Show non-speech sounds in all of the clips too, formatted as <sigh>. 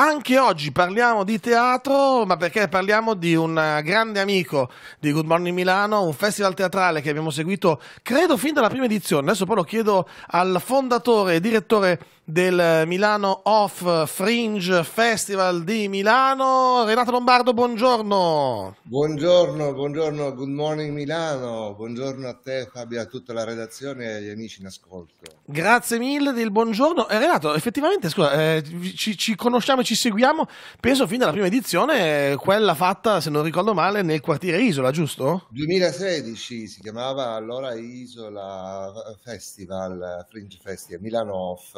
Anche oggi parliamo di teatro, ma perché parliamo di un eh, grande amico di Good Morning Milano, un festival teatrale che abbiamo seguito credo fin dalla prima edizione. Adesso poi lo chiedo al fondatore e direttore del Milano Off Fringe Festival di Milano. Renato Lombardo, buongiorno. Buongiorno, buongiorno, good morning Milano, buongiorno a te Fabio, a tutta la redazione e agli amici in ascolto. Grazie mille del buongiorno. Eh, Renato, effettivamente, scusa, eh, ci, ci, conosciamo e ci seguiamo, penso fin dalla prima edizione, eh, quella fatta, se non ricordo male, nel quartiere Isola, giusto? 2016 si chiamava allora Isola Festival, Fringe Festival, Milano Off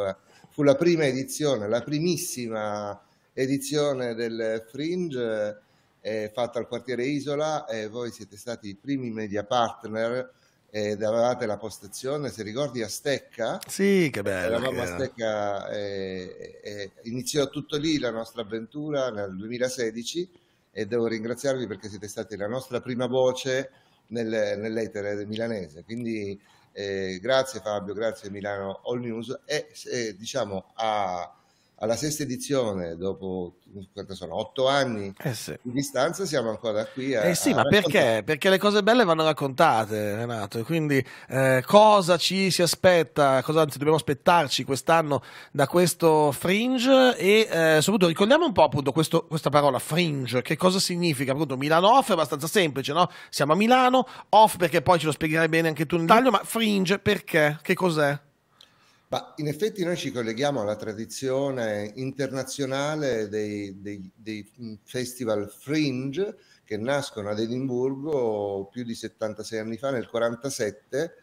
fu la prima edizione, la primissima edizione del Fringe eh, fatta al quartiere Isola e voi siete stati i primi media partner ed avevate la postazione, se ricordi, a Stecca. Sì, che bello. Eravamo a Stecca e, eh, e eh, eh, iniziò tutto lì la nostra avventura nel 2016 e devo ringraziarvi perché siete stati la nostra prima voce nel, nell'etere milanese. Quindi eh, grazie Fabio, grazie Milano All News e eh, diciamo a alla sesta edizione, dopo sono, otto anni eh sì. di distanza, siamo ancora qui. A, eh sì, ma perché? Perché le cose belle vanno raccontate, Renato. Quindi eh, cosa ci si aspetta, cosa anzi dobbiamo aspettarci quest'anno da questo fringe? E eh, soprattutto ricordiamo un po' appunto questo, questa parola fringe, che cosa significa? Appunto Milano off è abbastanza semplice, no? Siamo a Milano, off perché poi ce lo spiegherai bene anche tu in taglio, ma fringe perché? Che cos'è? Ma in effetti noi ci colleghiamo alla tradizione internazionale dei, dei, dei festival fringe che nascono ad Edimburgo più di 76 anni fa, nel 1947,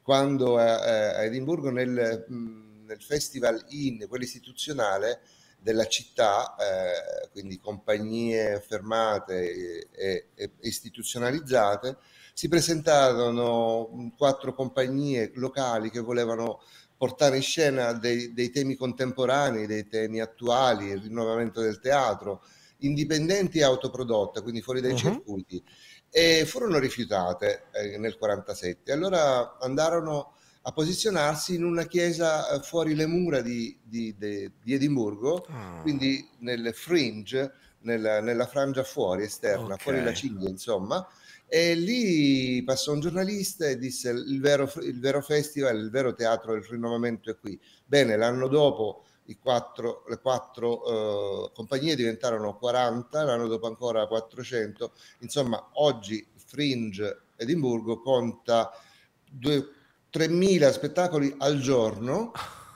quando eh, eh, a, Edimburgo nel, nel festival IN, quello istituzionale, della città, eh, quindi compagnie fermate e, e, istituzionalizzate, si presentarono quattro compagnie locali che volevano portare in scena dei, dei temi contemporanei, dei temi attuali, il rinnovamento del teatro, indipendenti e autoprodotta, quindi fuori dai uh-huh. circuiti, e furono rifiutate eh, nel 1947. Allora andarono a posizionarsi in una chiesa eh, fuori le mura di, di, di, di Edimburgo, ah. quindi nel fringe, nella, nella frangia fuori esterna, okay. fuori la cinghia, insomma, e lì passò un giornalista e disse il vero, il vero festival, il vero teatro del rinnovamento è qui. Bene, l'anno dopo quattro, le quattro eh, compagnie diventarono 40, l'anno dopo ancora 400. Insomma, oggi Fringe Edimburgo conta 3.000 spettacoli al giorno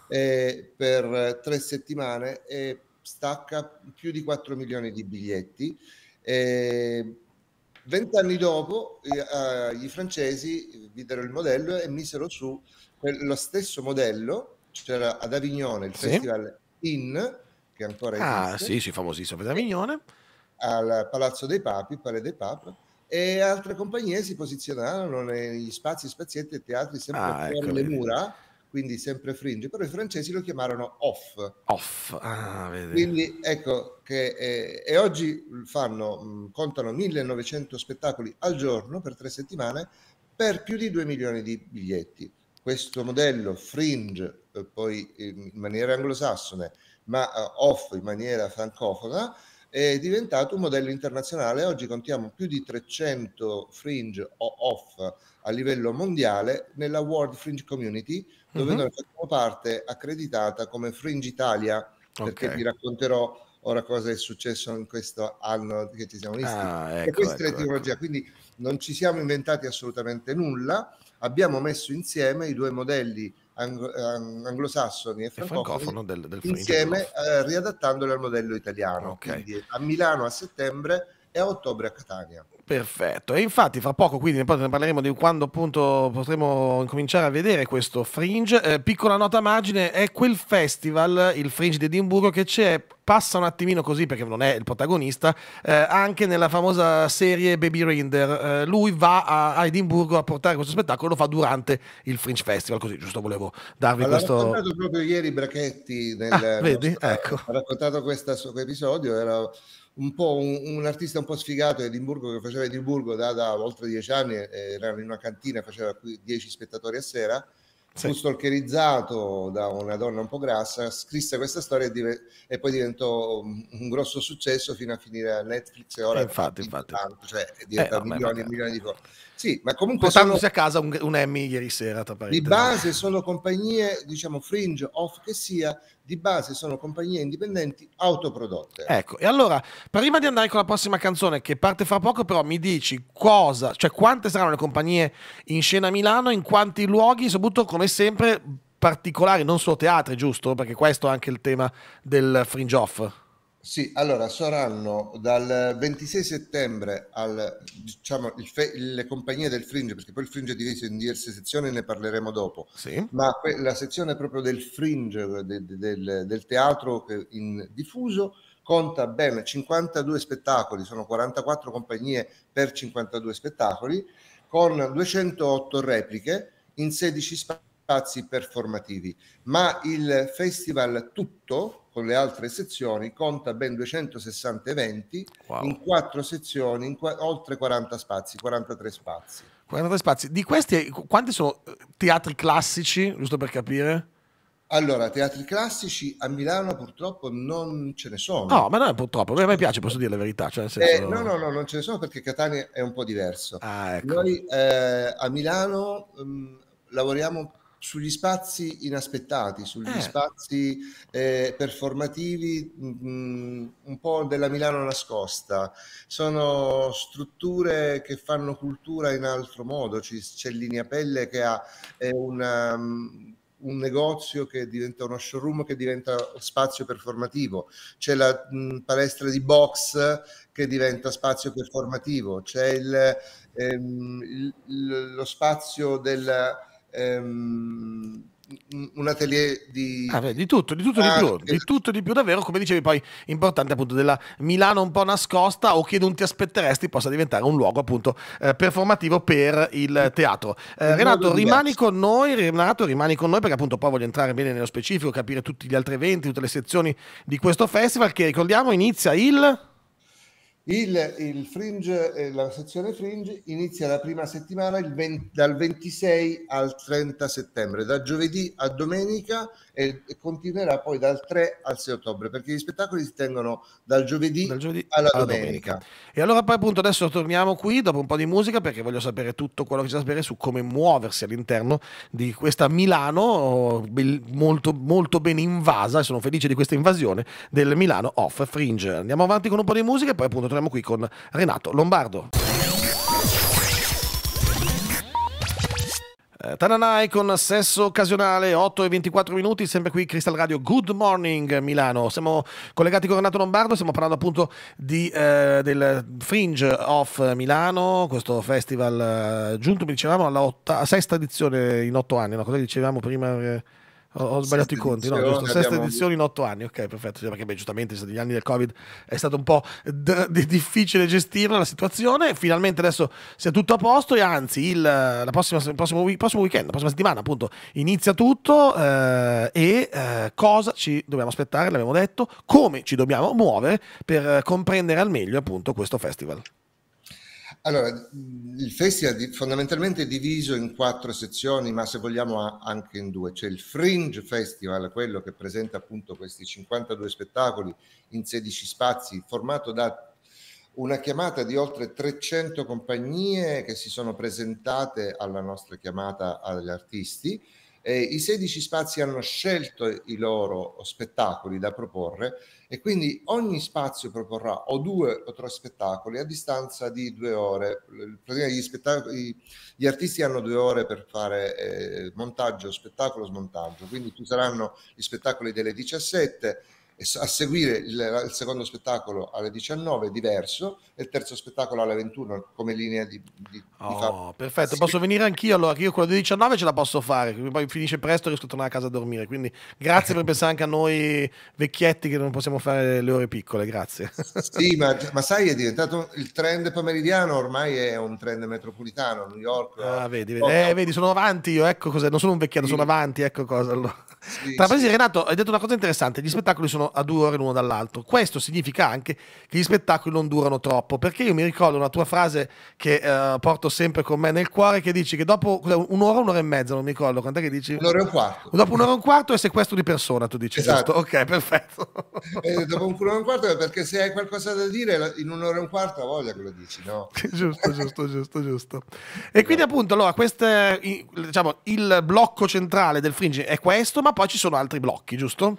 eh, per tre settimane e stacca più di 4 milioni di biglietti. Eh, Vent'anni dopo eh, eh, i francesi videro il modello e misero su lo stesso modello, c'era ad Avignone il sì. festival IN, che ancora ah, esiste. Ah sì, sì, famosissimo ad Avignone. Al Palazzo dei Papi, Palais dei Papi, e altre compagnie si posizionarono negli spazi, spazietti e teatri sempre ah, per ecco le mura quindi sempre fringe, però i francesi lo chiamarono off. Off, ah, vedi. Quindi ecco che eh, e oggi fanno, mm, contano 1900 spettacoli al giorno per tre settimane per più di 2 milioni di biglietti. Questo modello fringe, eh, poi in maniera anglosassone, ma eh, off in maniera francofona, è diventato un modello internazionale. Oggi contiamo più di 300 fringe o off a livello mondiale nella World Fringe Community, dove mm-hmm. noi facciamo parte accreditata come Fringe Italia, perché okay. vi racconterò ora cosa è successo in questo anno che ci siamo visti. Ah, ecco, e questa ecco, è l'etimologia, ecco. quindi non ci siamo inventati assolutamente nulla, abbiamo messo insieme i due modelli anglosassoni e francofoni del, del insieme eh, riadattandoli al modello italiano. Okay. Quindi a Milano a settembre e a ottobre a Catania. Perfetto, e infatti fra poco quindi poi ne parleremo di quando appunto potremo cominciare a vedere questo Fringe. Eh, piccola nota a margine, è quel festival, il Fringe di Edimburgo, che c'è, passa un attimino così perché non è il protagonista, eh, anche nella famosa serie Baby Rinder. Eh, lui va a, a, Edimburgo a portare questo spettacolo, lo fa durante il Fringe Festival, così giusto volevo darvi allora, questo... Ho raccontato proprio ieri Brachetti nel... Ah, vedi? Nostro, ecco. Ha raccontato questo episodio, era un po' un, un, artista un po' sfigato di Edimburgo che faceva Edimburgo da, da oltre dieci anni, eh, erano in una cantina, faceva qui dieci spettatori a sera. Sì. Fu stalkerizzato da una donna un po' grassa, scrisse questa storia e, dive- e poi diventò un grosso successo fino a finire a Netflix e ora eh, infatti, infatti. Tanto, cioè diventa eh, milioni e milioni di cose. Sì, ma comunque Portandosi sono... a casa un, un Emmy ieri sera. Di base sono compagnie, diciamo, fringe, off che sia, di base sono compagnie indipendenti autoprodotte. Ecco, e allora, prima di andare con la prossima canzone che parte fra poco, però mi dici cosa, cioè quante saranno le compagnie in scena a Milano, in quanti luoghi, soprattutto come sempre particolari, non solo teatri, giusto? Perché questo è anche il tema del fringe off. Sì, allora saranno dal 26 settembre al diciamo fe- le compagnie del Fringe, perché poi il Fringe è diviso in diverse sezioni, ne parleremo dopo. Sì. Ma que- la sezione proprio del Fringe de- de- del-, del-, teatro in diffuso conta ben 52 spettacoli, sono 44 compagnie per 52 spettacoli, con 208 repliche in 16 spazi spazi performativi, ma il festival tutto, con le altre sezioni, conta ben 260 eventi wow. in quattro sezioni, in qu- oltre 40 spazi, 43 spazi. 43 spazi. Di questi, quanti sono eh, teatri classici, giusto per capire? Allora, teatri classici a Milano purtroppo non ce ne sono. No, ma non è purtroppo, a me piace, posso dire la verità. Cioè senso... eh, no, no, no, non ce ne sono perché Catania è un po' diverso. Ah, ecco. Noi eh, a Milano mh, mm, lavoriamo sugli spazi inaspettati, sugli eh. spazi eh, performativi mh, mm, mm, un po' della Milano nascosta. Sono strutture che fanno cultura in altro modo. C'è, c'è Linea Pelle che ha eh, una, mm, un negozio che diventa uno showroom che diventa spazio performativo, c'è la mh, palestra di box che diventa spazio performativo, c'è il, ehm, il, lo spazio del ehm, un atelier di... Ah, beh, di tutto, di tutto ah, di più, perché... di tutto di più davvero, come dicevi poi, importante appunto della Milano un po' nascosta o che non ti aspetteresti possa diventare un luogo appunto eh, performativo per il teatro. Eh, Renato, rimani con noi, Renato, rimani con noi perché appunto poi voglio entrare bene nello specifico, capire tutti gli altri eventi, tutte le sezioni di questo festival che ricordiamo inizia il... Il, il fringe, eh, la sezione fringe inizia la prima settimana 20, dal 26 al 30 settembre, da giovedì a domenica e, e, continuerà poi dal 3 al 6 ottobre, perché gli spettacoli si tengono dal giovedì, dal giovedì alla, alla domenica. domenica. E allora poi appunto adesso torniamo qui dopo un po' di musica perché voglio sapere tutto quello che c'è da sapere su come muoversi all'interno di questa Milano molto, molto ben invasa e sono felice di questa invasione del Milano off fringe. Andiamo avanti con un po' di musica e poi appunto torniamo qui con Renato Lombardo. Eh, Tananai con sesso occasionale 8 e 24 minuti, sempre qui Crystal Radio Good Morning Milano. Siamo collegati con Renato Lombardo, stiamo parlando appunto di, eh, del Fringe of Milano, questo festival eh, giunto, dicevamo, alla otta, sesta edizione in otto anni, no? cosa dicevamo prima? Eh? Ho, ho sbagliato i conti, no, giusto. Sesta edizione in otto anni, ok, perfetto. Cioè, perché beh, giustamente negli anni del Covid è stato un po' d- d- difficile gestirla la situazione. Finalmente adesso si è tutto a posto e anzi il, prossima, prossimo, prossimo, weekend, la prossima settimana appunto inizia tutto eh, e eh, cosa ci dobbiamo aspettare, l'abbiamo detto, come ci dobbiamo muovere per eh, comprendere al meglio appunto questo festival. Allora, il festival è fondamentalmente diviso in quattro sezioni, ma se vogliamo anche in due. C'è il Fringe Festival, quello che presenta appunto questi 52 spettacoli in 16 spazi, formato da una chiamata di oltre 300 compagnie che si sono presentate alla nostra chiamata agli artisti eh, I 16 spazi hanno scelto i loro spettacoli da proporre e quindi ogni spazio proporrà o due o tre spettacoli a distanza di due ore. Gli, gli artisti hanno due ore per fare eh, montaggio, spettacolo, smontaggio, quindi ci saranno gli spettacoli delle 17 a seguire il, il, secondo spettacolo alle 19 diverso e il terzo spettacolo alle 21 come linea di, di, oh, di perfetto sì. posso venire anch'io allora che io quello alle 19 ce la posso fare poi finisce presto e riesco a tornare a casa a dormire quindi grazie per <laughs> pensare anche a noi vecchietti che non possiamo fare le ore piccole grazie sì ma, <laughs> ma sai è diventato il trend pomeridiano ormai è un trend metropolitano New York ah, eh, vedi, vedi. Eh, vedi sono avanti io ecco cos'è non sono un vecchietto sì. sono avanti ecco cosa allora. sì, tra parentesi Renato hai detto una cosa interessante gli spettacoli sono a due ore l'uno dall'altro. Questo significa anche che gli spettacoli non durano troppo, perché io mi ricordo una tua frase che eh, porto sempre con me nel cuore, che dici che dopo un'ora, un'ora e mezza, non mi ricordo, quant'è che dici? Un'ora e un quarto. Dopo un'ora e un quarto è sequestro di persona, tu dici, esatto. giusto? Ok, perfetto. <laughs> E eh, dopo un'ora e un quarto perché se hai qualcosa da dire in un'ora e un quarto ha voglia che lo dici, no? <laughs> giusto, giusto, giusto, giusto. E esatto. quindi appunto, allora, queste, diciamo, il blocco centrale del fringe è questo, ma poi ci sono altri blocchi, giusto?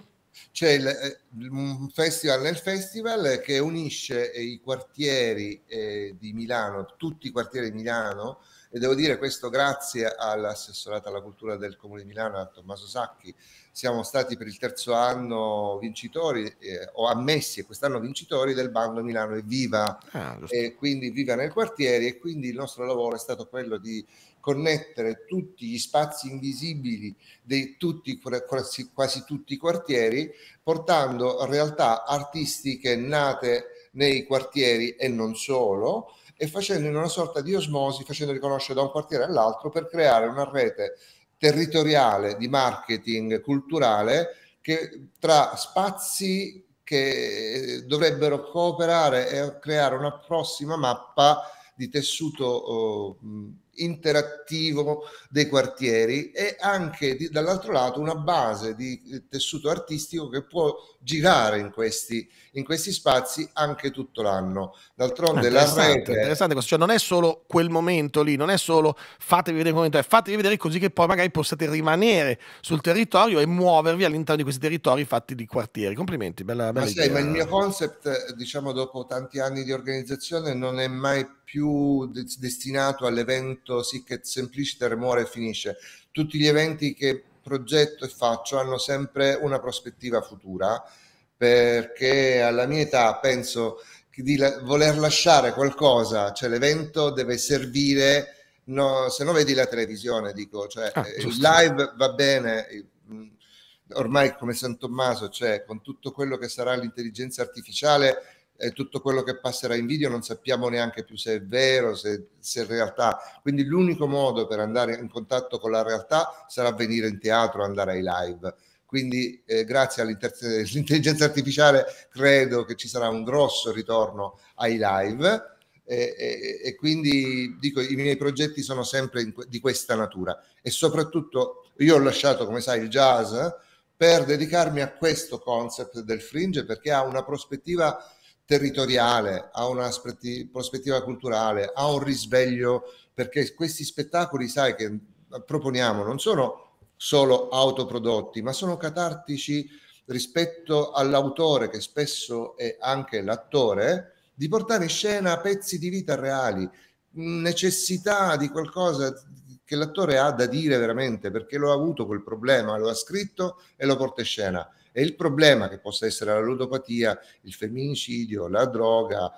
c'è il, eh, un festival nel festival che unisce eh, i quartieri eh, di Milano, tutti i quartieri di Milano, e devo dire questo grazie all'assessorato alla cultura del Comune di Milano, a Tommaso Sacchi, siamo stati per il terzo anno vincitori eh, o ammessi e quest'anno vincitori del bando Milano Evviva, ah, e quindi viva nel quartiere e quindi il nostro lavoro è stato quello di connettere tutti gli spazi invisibili di tutti, quasi, quasi tutti i quartieri, portando realtà artistiche nate nei quartieri e non solo, e facendo in una sorta di osmosi, facendo riconoscere da un quartiere all'altro per creare una rete territoriale di marketing culturale che tra spazi che dovrebbero cooperare e creare una prossima mappa di tessuto eh, interattivo dei quartieri e anche di, dall'altro lato una base di eh, tessuto artistico che può girare in questi, in questi spazi anche tutto l'anno. D'altronde interessante, la rete... Interessante questo, cioè non è solo quel momento lì, non è solo fatevi vedere quel momento, è fatevi vedere così che poi magari possiate rimanere sul territorio e muovervi all'interno di questi territori fatti di quartieri. Complimenti, bella, bella ma, sei, ma il mio concept, diciamo, dopo tanti anni di organizzazione non è mai più de- destinato all'evento sì che sempliciter muore e finisce. Tutti gli eventi che progetto e faccio hanno sempre una prospettiva futura perché alla mia età penso di la- voler lasciare qualcosa, cioè l'evento deve servire, no, se no vedi la televisione, dico, cioè ah, eh, il live va bene, eh, mm, ormai come San Tommaso, cioè con tutto quello che sarà l'intelligenza artificiale, eh, tutto quello che passerà in video non sappiamo neanche più se è vero, se, se, è realtà. Quindi l'unico modo per andare in contatto con la realtà sarà venire in teatro, andare ai live. Quindi eh, grazie all'intelligenza artificiale credo che ci sarà un grosso ritorno ai live eh, e, quindi dico i miei progetti sono sempre in, di questa natura e soprattutto io ho lasciato come sai il jazz per dedicarmi a questo concept del fringe perché ha una prospettiva territoriale, ha una prospettiva culturale, ha un risveglio, perché questi spettacoli, sai, che proponiamo non sono solo autoprodotti, ma sono catartici rispetto all'autore, che spesso è anche l'attore, di portare in scena pezzi di vita reali, necessità di qualcosa che l'attore ha da dire veramente, perché lo ha avuto quel problema, lo ha scritto e lo porta in scena e il problema che possa essere la ludopatia, il femminicidio, la droga,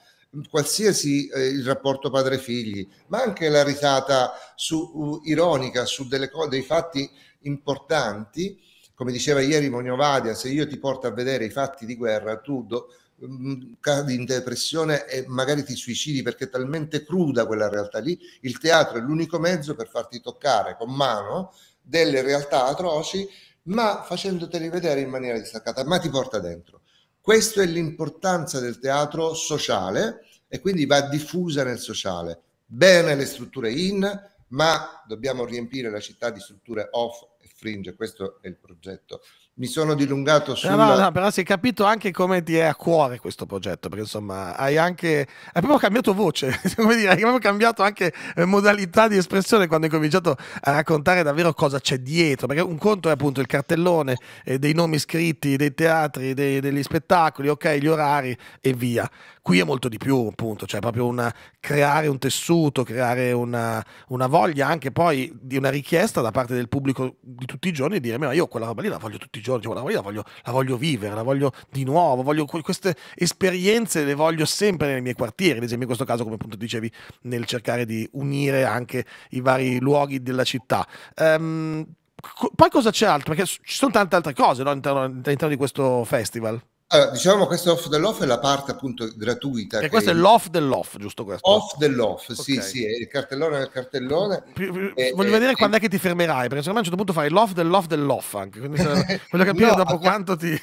qualsiasi eh, il rapporto padre-figli, ma anche la risata su, uh, ironica su delle co- dei fatti importanti, come diceva ieri Monio Vadia, se io ti porto a vedere i fatti di guerra, tu do, mh, mm, cadi in depressione e magari ti suicidi perché è talmente cruda quella realtà lì, il teatro è l'unico mezzo per farti toccare con mano delle realtà atroci ma facendoteli vedere in maniera distaccata, ma ti porta dentro. Questa è l'importanza del teatro sociale e quindi va diffusa nel sociale. Bene le strutture in, ma dobbiamo riempire la città di strutture off e fringe, questo è il progetto mi sono dilungato eh, sulla... No, no, no, però si è capito anche come ti è a cuore questo progetto, perché insomma hai anche... hai proprio cambiato voce, <laughs> come dire, hai proprio cambiato anche eh, modalità di espressione quando hai cominciato a raccontare davvero cosa c'è dietro, perché un conto è appunto il cartellone eh, dei nomi scritti, dei teatri, dei, degli spettacoli, ok, gli orari e via. Qui è molto di più, appunto, cioè proprio una, creare un tessuto, creare una, una, voglia, anche poi di una richiesta da parte del pubblico di tutti i giorni di dire, ma io quella roba lì la voglio tutti i giorni, quella roba lì la voglio, la voglio vivere, la voglio di nuovo, voglio queste esperienze le voglio sempre nei miei quartieri, ad esempio in questo caso come appunto dicevi, nel cercare di unire anche i vari luoghi della città. Um, poi cosa c'è altro? Perché ci sono tante altre cose no? all'interno, all'interno di questo festival. Allora, diciamo questo off dell'off è la parte appunto gratuita. E questo è l'off dell'off, giusto questo? Off dell'off, okay. sì, sì, il cartellone del cartellone. Più, più, eh, voglio eh, vedere eh, quando è che ti fermerai, perché secondo me a un certo punto fai l'off dell'off dell'off anche, quindi <laughs> voglio capire no, dopo abbiamo, quanto ti... <laughs>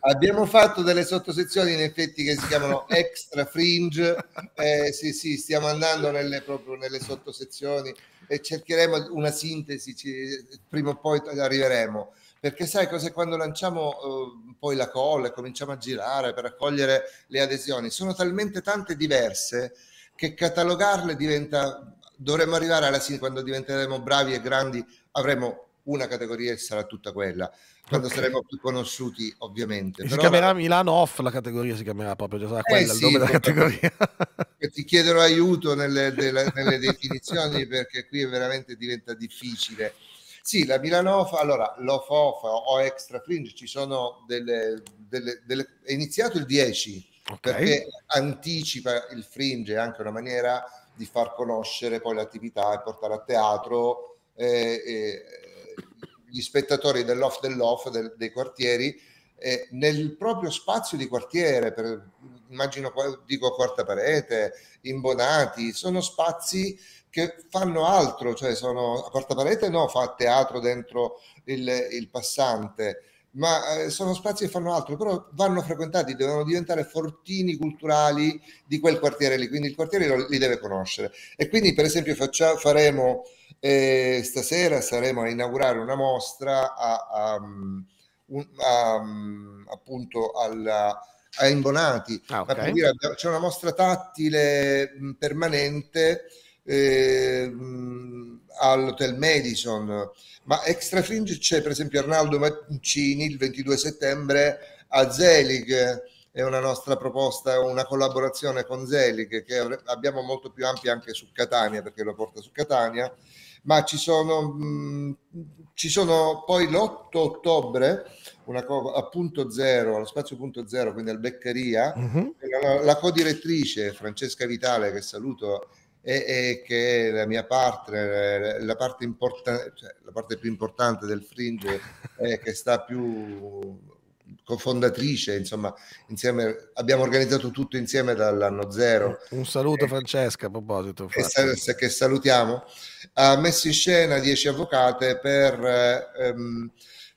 abbiamo fatto delle sottosezioni in effetti che si chiamano <laughs> extra fringe, eh, sì, sì, stiamo andando nelle, proprio nelle sottosezioni e cercheremo una sintesi, ci, prima o poi arriveremo perché sai cose quando lanciamo eh, poi la call e cominciamo a girare per raccogliere le adesioni, sono talmente tante diverse che catalogarle diventa, dovremmo arrivare alla fine quando diventeremo bravi e grandi, avremo una categoria e sarà tutta quella. Quando okay. saremo più conosciuti, ovviamente. Però... Si chiamerà Milano Off la categoria, si chiamerà proprio, sarà eh quella sì, il nome della categoria. <laughs> ti chiederò aiuto nelle, <laughs> della, nelle definizioni perché qui veramente diventa difficile. Sì, la Milanofa, fa, allora, l'OFOFA o Extra Fringe, ci sono delle, delle, delle è iniziato il 10 okay. perché anticipa il fringe, è anche una maniera di far conoscere poi l'attività e portare a teatro eh, eh, gli spettatori dell'off dell'off del, dei quartieri eh, nel proprio spazio di quartiere, per, immagino dico quarta parete, imbonati, sono spazi che fanno altro, cioè sono a quarta parete no, fa teatro dentro il, il passante, ma eh, sono spazi che fanno altro, però vanno frequentati, devono diventare fortini culturali di quel quartiere lì, quindi il quartiere lo, li deve conoscere. E quindi per esempio faccia, faremo eh, stasera, saremo a inaugurare una mostra a, a un, um, appunto alla, a Imbonati. Ah, okay. dire, c'è una mostra tattile mm, permanente eh, mm, all'Hotel Madison, ma Extra Fringe c'è per esempio Arnaldo Mancini il 22 settembre a Zelig. È una nostra proposta, una collaborazione con Zelig che abbiamo molto più ampia anche su Catania perché lo porta su Catania ma ci sono, mh, mm, ci sono poi l'8 ottobre una co- a punto zero, allo spazio punto zero, quindi al Beccaria, uh-huh. Mhm. la, la co-direttrice Francesca Vitale, che saluto e, e, che è la mia partner, eh, la parte, importan- cioè, la parte più importante del Fringe, eh, che sta più cofondatrice, insomma, insieme, abbiamo organizzato tutto insieme dall'anno zero. Un saluto eh, Francesca a proposito. Che, che, salutiamo. Ha messo in scena dieci avvocate per, ehm,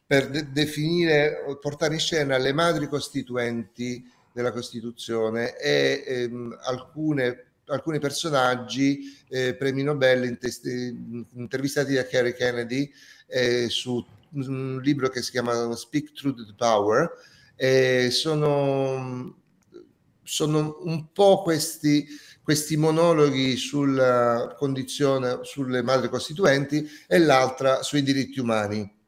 per de- definire, portare in scena le madri costituenti della Costituzione e ehm, alcune alcuni personaggi, eh, premi Nobel inter- intervistati da Kerry Kennedy eh, su un libro che si chiama Speak Through the Power e sono, sono un po' questi, questi monologhi sulla condizione, sulle madri costituenti e l'altra sui diritti umani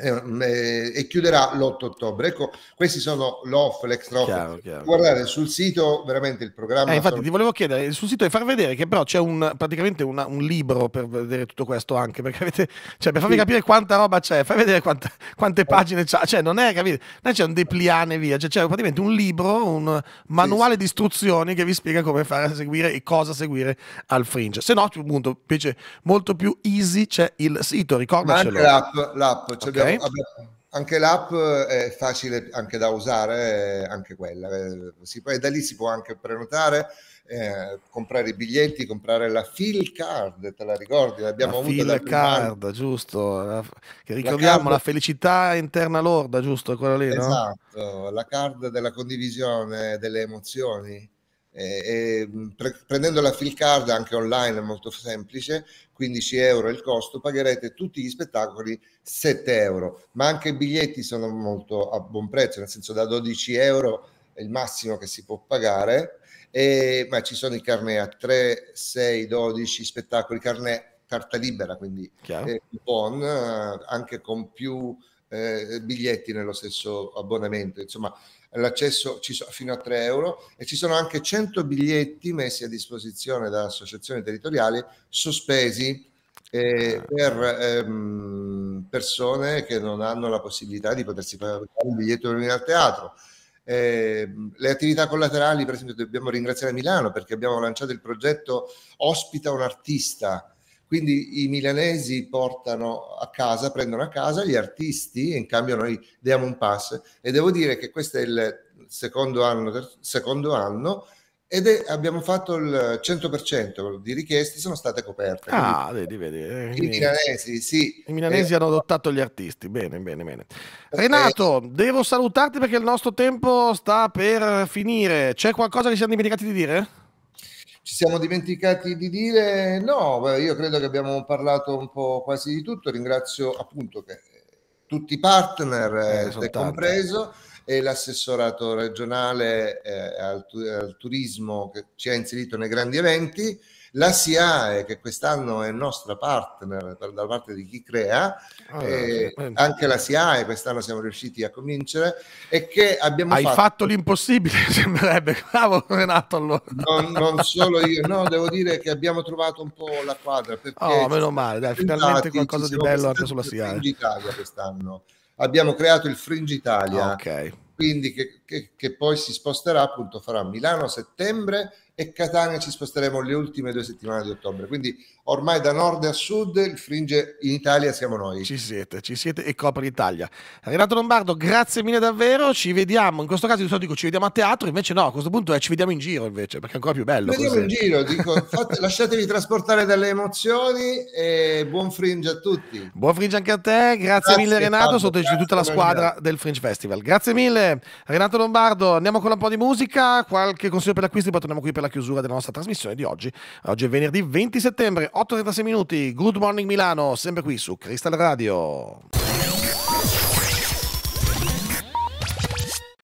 eh, mm, eh, e chiuderà l'8 ottobre. Ecco, questi sono l'off, l'extra off. Guardate sul sito veramente il programma. Eh, infatti, sono... ti volevo chiedere sul sito è far vedere che però c'è un, praticamente una, un libro per vedere tutto questo anche perché avete, cioè, per farvi sì. capire quanta roba c'è, fai vedere quanta, quante eh. pagine c'è, cioè, non è capito, non c'è un depliane via, cioè, c'è praticamente un libro, un manuale sì. di istruzioni che vi spiega come fare a seguire e cosa seguire al fringe. Se no, appunto, invece molto più easy c'è il sito, ricordacelo. l'app, l'app, okay. Vabbè, anche l'app eh, è facile anche da usare, eh, anche quella. Eh, si, da lì si può anche prenotare, eh, comprare i biglietti, comprare la Phil Card, te la ricordi? L'abbiamo la Phil Card, prima... giusto. La... Che ricordiamo, la, card... la, felicità interna lorda, giusto? Quella lì, no? Esatto, la card della condivisione delle emozioni eh, pre- prendendo la free card anche online è molto semplice 15 euro il costo pagherete tutti gli spettacoli 7 euro ma anche i biglietti sono molto a buon prezzo nel senso da 12 euro è il massimo che si può pagare e, ma ci sono i carnet a 3 6 12 spettacoli carnet carta libera quindi eh, coupon anche con più eh, biglietti nello stesso abbonamento insomma l'accesso fino a 3 euro e ci sono anche 100 biglietti messi a disposizione da associazioni territoriali sospesi eh, ah. per ehm, persone che non hanno la possibilità di potersi pagare un biglietto per venire al teatro. Eh, le attività collaterali, per esempio, dobbiamo ringraziare Milano perché abbiamo lanciato il progetto Ospita un artista, quindi i milanesi portano a casa, prendono a casa gli artisti e in cambio noi diamo un pass. E devo dire che questo è il secondo anno, secondo anno ed è, abbiamo fatto il 100% di richieste sono state coperte. Ah, vedi, vedi. Eh, I milanesi, sì. I milanesi eh, hanno adottato gli artisti, bene, bene, bene. Eh, Renato, eh, devo salutarti perché il nostro tempo sta per finire. C'è qualcosa che ci siamo dimenticati di dire? ci siamo dimenticati di dire no, io credo che abbiamo parlato un po' quasi di tutto, ringrazio appunto che, tutti i partner, eh, eh compreso, e l'assessorato regionale eh, al, al, turismo che ci ha inserito nei grandi eventi la SIAE che quest'anno è nostra partner da parte di chi crea, ah, eh, anche la SIAE quest'anno siamo riusciti a convincere e che abbiamo Hai fatto, fatto l'impossibile, <laughs> sembrerebbe, bravo Renato allora. Non, non, solo io, no, devo dire che abbiamo trovato un po' la quadra. Perché oh, meno male, dai, finalmente qualcosa di bello anche sulla SIAE. Eh. Italia quest'anno abbiamo creato il Fringe Italia. Ok quindi che, che, che, poi si sposterà appunto farà Milano a settembre e Catania ci sposteremo le ultime due settimane di ottobre. Quindi ormai da nord a sud il fringe in Italia siamo noi. Ci siete, ci siete e copre l'Italia. Renato Lombardo, grazie mille davvero. Ci vediamo, in questo caso io solito dico ci vediamo a teatro, invece no, a questo punto è, eh, ci vediamo in giro invece, perché è ancora più bello. Ci vediamo in giro, dico, fate, <laughs> lasciatevi trasportare dalle emozioni e buon fringe a tutti. Buon fringe anche a te, grazie, grazie mille Renato, sotto di tutta la squadra del Fringe Festival. Grazie mille. Renato Lombardo, andiamo con un po' di musica, qualche consiglio per l'acquisto, poi torniamo qui per la chiusura della nostra trasmissione di oggi. Oggi è venerdì 20 settembre, 8.36 minuti, Good Morning Milano, sempre qui su Crystal Radio.